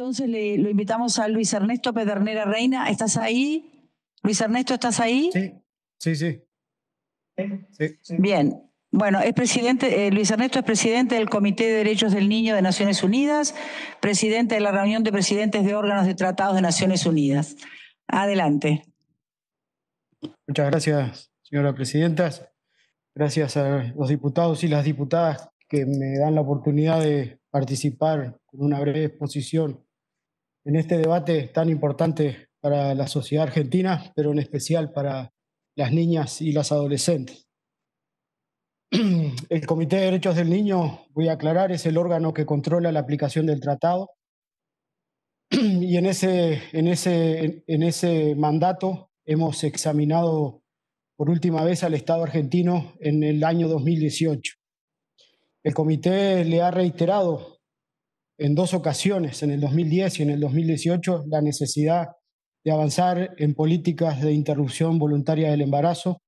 entonces lo invitamos a Luis Ernesto Pedernera Reina. ¿Estás ahí? Luis Ernesto, ¿estás ahí? Sí, sí, sí. Bien. Bueno, es presidente, eh, Luis Ernesto es presidente del Comité de Derechos del Niño de Naciones Unidas, presidente de la reunión de presidentes de órganos de tratados de Naciones Unidas. Adelante. Muchas gracias, señora presidenta. Gracias a los diputados y las diputadas que me dan la oportunidad de participar con una breve exposición en este debate tan importante para la sociedad argentina, pero en especial para las niñas y las adolescentes. El Comité de Derechos del Niño, voy a aclarar, es el órgano que controla la aplicación del tratado. Y en ese, en ese, en ese mandato hemos examinado por última vez al Estado argentino en el año 2018. El comité le ha reiterado en dos ocasiones, en el 2010 y en el 2018, la necesidad de avanzar en políticas de interrupción voluntaria del embarazo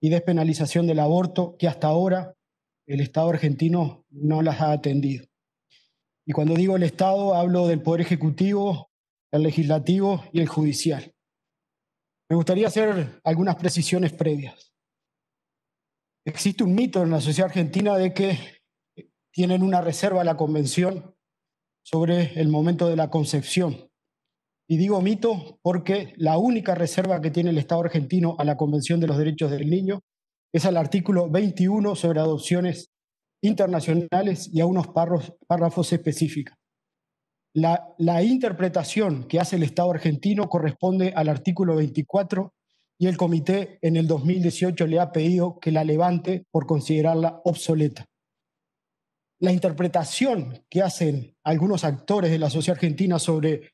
y despenalización del aborto, que hasta ahora el Estado argentino no las ha atendido. Y cuando digo el Estado, hablo del Poder Ejecutivo, el Legislativo y el Judicial. Me gustaría hacer algunas precisiones previas. Existe un mito en la sociedad argentina de que tienen una reserva a la Convención sobre el momento de la concepción. Y digo mito porque la única reserva que tiene el Estado argentino a la Convención de los Derechos del Niño es al artículo 21 sobre adopciones internacionales y a unos párrafos específicos. La, la, interpretación que hace el Estado argentino corresponde al artículo 24 y el comité en el 2018 le ha pedido que la levante por considerarla obsoleta la interpretación que hacen algunos actores de la sociedad argentina sobre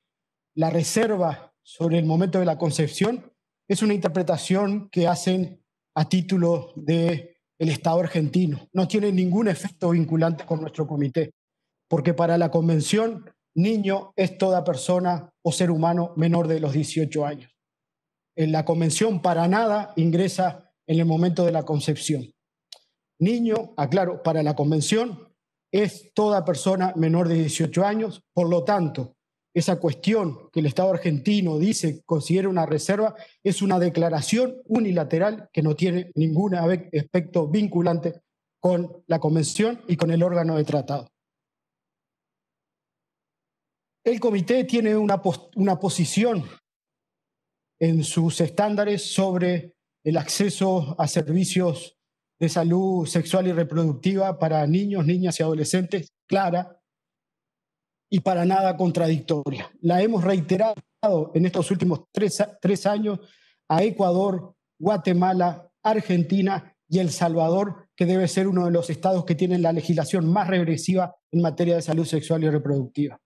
la reserva, sobre el momento de la concepción, es una interpretación que hacen a título de el Estado argentino. No tiene ningún efecto vinculante con nuestro comité, porque para la convención niño es toda persona o ser humano menor de los 18 años. En la convención para nada ingresa en el momento de la concepción. Niño, aclaro, para la convención es toda persona menor de 18 años. Por lo tanto, esa cuestión que el Estado argentino dice considera una reserva es una declaración unilateral que no tiene ningún aspecto vinculante con la Convención y con el órgano de tratado. El comité tiene una, una posición en sus estándares sobre el acceso a servicios de salud sexual y reproductiva para niños, niñas y adolescentes clara y para nada contradictoria. La hemos reiterado en estos últimos tres, años a Ecuador, Guatemala, Argentina y El Salvador, que debe ser uno de los estados que tienen la legislación más regresiva en materia de salud sexual y reproductiva.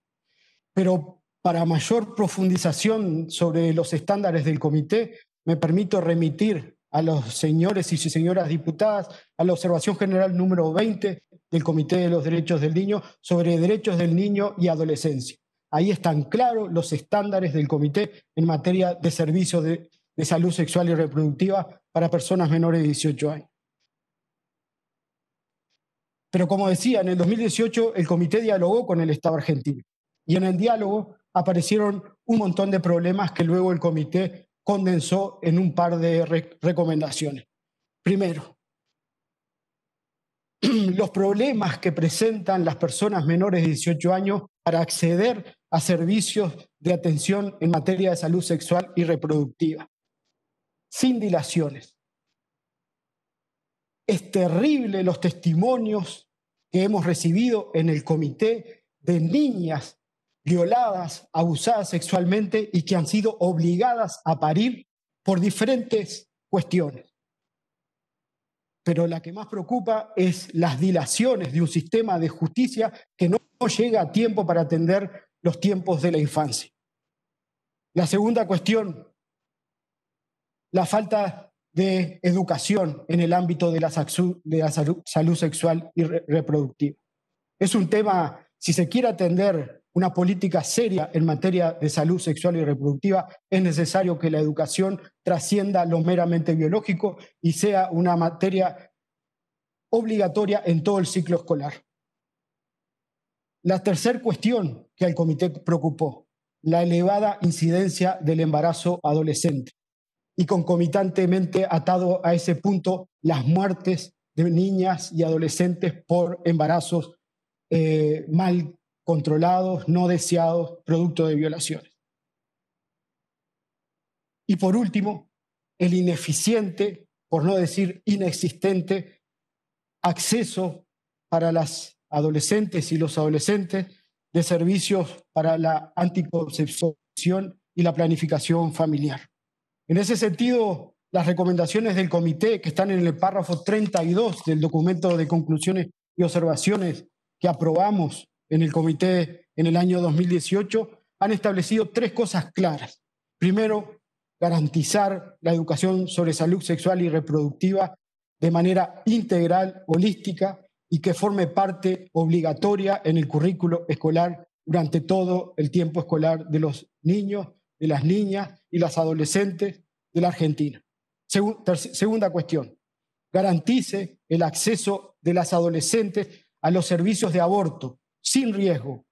Pero para mayor profundización sobre los estándares del comité, me permito remitir a los señores y señoras diputadas a la observación general número 20 del Comité de los Derechos del Niño sobre derechos del niño y adolescencia. Ahí están claros los estándares del comité en materia de servicios de, salud sexual y reproductiva para personas menores de 18 años. Pero como decía, en el 2018 el comité dialogó con el Estado argentino y en el diálogo aparecieron un montón de problemas que luego el comité condensó en un par de recomendaciones. Primero, los problemas que presentan las personas menores de 18 años para acceder a servicios de atención en materia de salud sexual y reproductiva, sin dilaciones. Es terrible los testimonios que hemos recibido en el comité de niñas violadas, abusadas sexualmente y que han sido obligadas a parir por diferentes cuestiones. Pero la que más preocupa es las dilaciones de un sistema de justicia que no llega a tiempo para atender los tiempos de la infancia. La segunda cuestión, la falta de educación en el ámbito de la, salud, sexual y reproductiva. Es un tema, si se quiere atender una política seria en materia de salud sexual y reproductiva, es necesario que la educación trascienda lo meramente biológico y sea una materia obligatoria en todo el ciclo escolar. La tercera cuestión que al comité preocupó, la elevada incidencia del embarazo adolescente y concomitantemente atado a ese punto las muertes de niñas y adolescentes por embarazos eh, mal controlados, no deseados, producto de violaciones. Y por último, el ineficiente, por no decir inexistente, acceso para las adolescentes y los adolescentes de servicios para la anticoncepción y la planificación familiar. En ese sentido, las recomendaciones del comité que están en el párrafo 32 del documento de conclusiones y observaciones que aprobamos en el comité en el año 2018, han establecido tres cosas claras. Primero, garantizar la educación sobre salud sexual y reproductiva de manera integral, holística y que forme parte obligatoria en el currículo escolar durante todo el tiempo escolar de los niños, de las niñas y las adolescentes de la Argentina. segunda cuestión, garantice el acceso de las adolescentes a los servicios de aborto, sin riesgo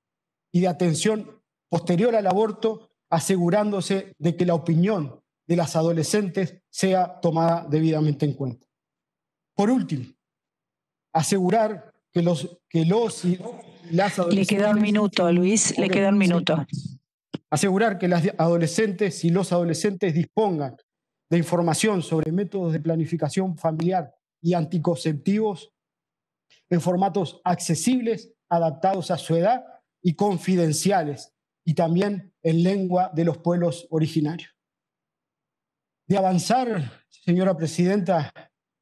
y de atención posterior al aborto, asegurándose de que la opinión de las adolescentes sea tomada debidamente en cuenta. Por último, asegurar que los, que los y las adolescentes... Le queda un minuto, Luis, le queda un minuto. Asegurar que las adolescentes y los adolescentes dispongan de información sobre métodos de planificación familiar y anticonceptivos en formatos accesibles adaptados a su edad y confidenciales, y también en lengua de los pueblos originarios. De avanzar, señora presidenta,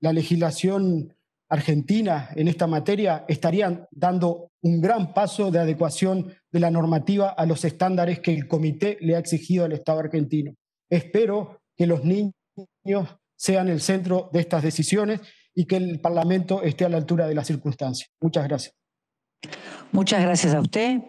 la legislación argentina en esta materia estaría dando un gran paso de adecuación de la normativa a los estándares que el comité le ha exigido al Estado argentino. Espero que los niños sean el centro de estas decisiones y que el Parlamento esté a la altura de las circunstancias. Muchas gracias. Muchas gracias a usted.